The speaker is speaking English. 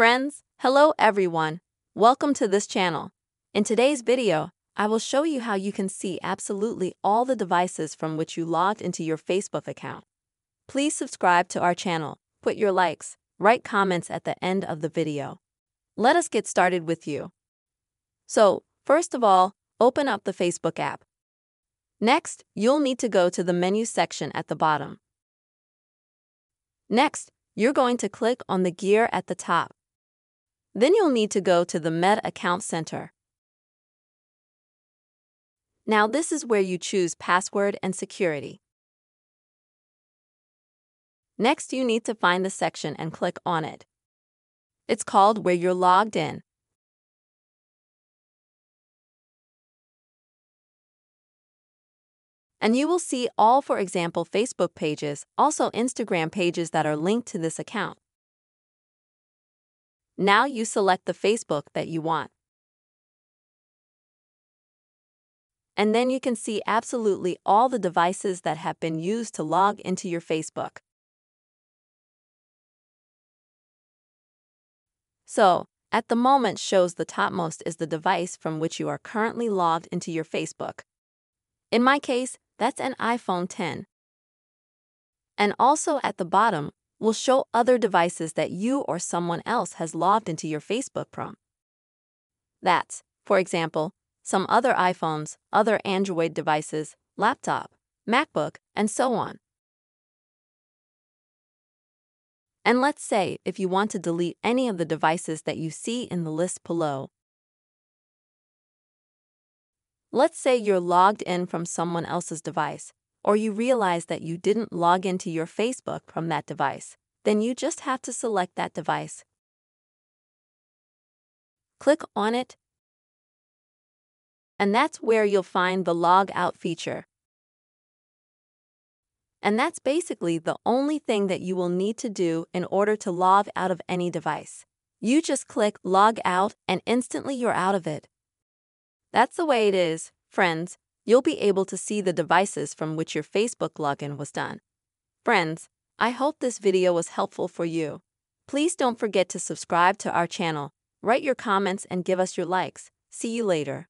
Friends, hello everyone. Welcome to this channel. In today's video, I will show you how you can see absolutely all the devices from which you logged into your Facebook account. Please subscribe to our channel, put your likes, write comments at the end of the video. Let us get started with you. So, first of all, open up the Facebook app. Next, you'll need to go to the menu section at the bottom. Next, you're going to click on the gear at the top. Then you'll need to go to the Met Account Center. Now this is where you choose Password and Security. Next, you need to find the section and click on it. It's called Where You're Logged In. And you will see all, for example, Facebook pages, also Instagram pages that are linked to this account. Now you select the Facebook that you want. And then you can see absolutely all the devices that have been used to log into your Facebook. So, at the moment shows the topmost is the device from which you are currently logged into your Facebook. In my case, that's an iPhone 10. And also at the bottom will show other devices that you or someone else has logged into your Facebook prompt. That's, for example, some other iPhones, other Android devices, laptop, MacBook, and so on. And let's say if you want to delete any of the devices that you see in the list below. Let's say you're logged in from someone else's device, or you realize that you didn't log into your Facebook from that device, then you just have to select that device. Click on it, and that's where you'll find the log out feature. And that's basically the only thing that you will need to do in order to log out of any device. You just click log out and instantly you're out of it. That's the way it is, friends you'll be able to see the devices from which your Facebook login was done. Friends, I hope this video was helpful for you. Please don't forget to subscribe to our channel, write your comments, and give us your likes. See you later.